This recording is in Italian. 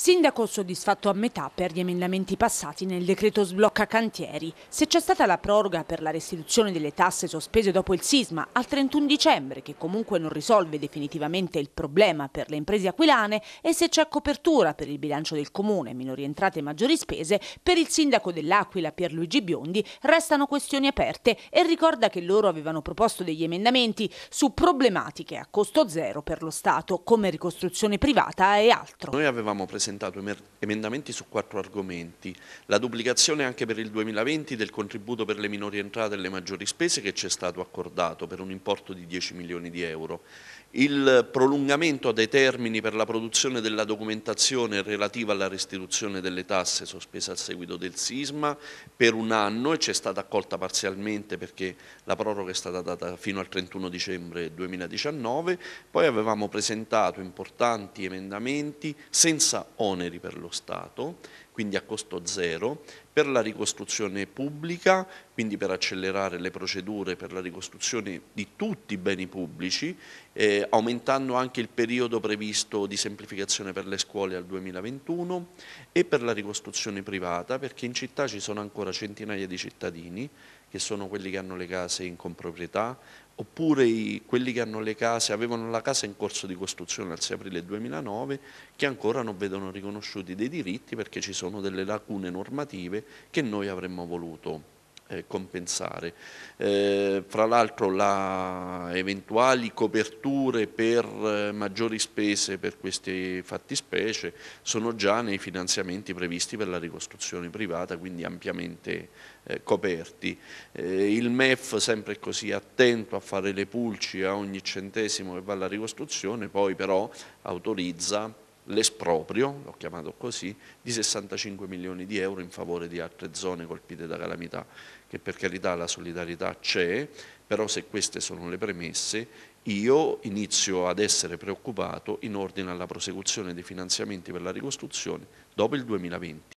Sindaco soddisfatto a metà per gli emendamenti passati nel decreto sblocca cantieri. Se c'è stata la proroga per la restituzione delle tasse sospese dopo il sisma al 31 dicembre, che comunque non risolve definitivamente il problema per le imprese aquilane, e se c'è copertura per il bilancio del comune, minori entrate e maggiori spese, per il sindaco dell'Aquila Pierluigi Biondi restano questioni aperte e ricorda che loro avevano proposto degli emendamenti su problematiche a costo zero per lo Stato, come ricostruzione privata e altro. Noi avevamo presentato presentato emendamenti su quattro argomenti. La duplicazione anche per il 2020 del contributo per le minori entrate e le maggiori spese che ci è stato accordato per un importo di 10 milioni di euro. Il prolungamento dei termini per la produzione della documentazione relativa alla restituzione delle tasse sospese al seguito del sisma per un anno e ci è stata accolta parzialmente perché la proroga è stata data fino al 31 dicembre 2019. Poi avevamo presentato importanti emendamenti senza oneri per lo Stato, quindi a costo zero, per la ricostruzione pubblica, quindi per accelerare le procedure per la ricostruzione di tutti i beni pubblici, eh, aumentando anche il periodo previsto di semplificazione per le scuole al 2021 e per la ricostruzione privata, perché in città ci sono ancora centinaia di cittadini che sono quelli che hanno le case in comproprietà, oppure i, quelli che hanno le case, avevano la casa in corso di costruzione al 6 aprile 2009, che ancora non vedono riconosciuti dei diritti perché ci sono delle lacune normative che noi avremmo voluto eh, compensare. Eh, fra l'altro la eventuali coperture per eh, maggiori spese per queste fattispecie sono già nei finanziamenti previsti per la ricostruzione privata, quindi ampiamente eh, coperti. il MEF sempre così attento a fare le pulci a ogni centesimo che va alla ricostruzione, poi però autorizza l'esproprio, l'ho chiamato così, di 65 milioni di euro in favore di altre zone colpite da calamità, che per carità la solidarietà c'è, però se queste sono le premesse io inizio ad essere preoccupato in ordine alla prosecuzione dei finanziamenti per la ricostruzione dopo il 2020.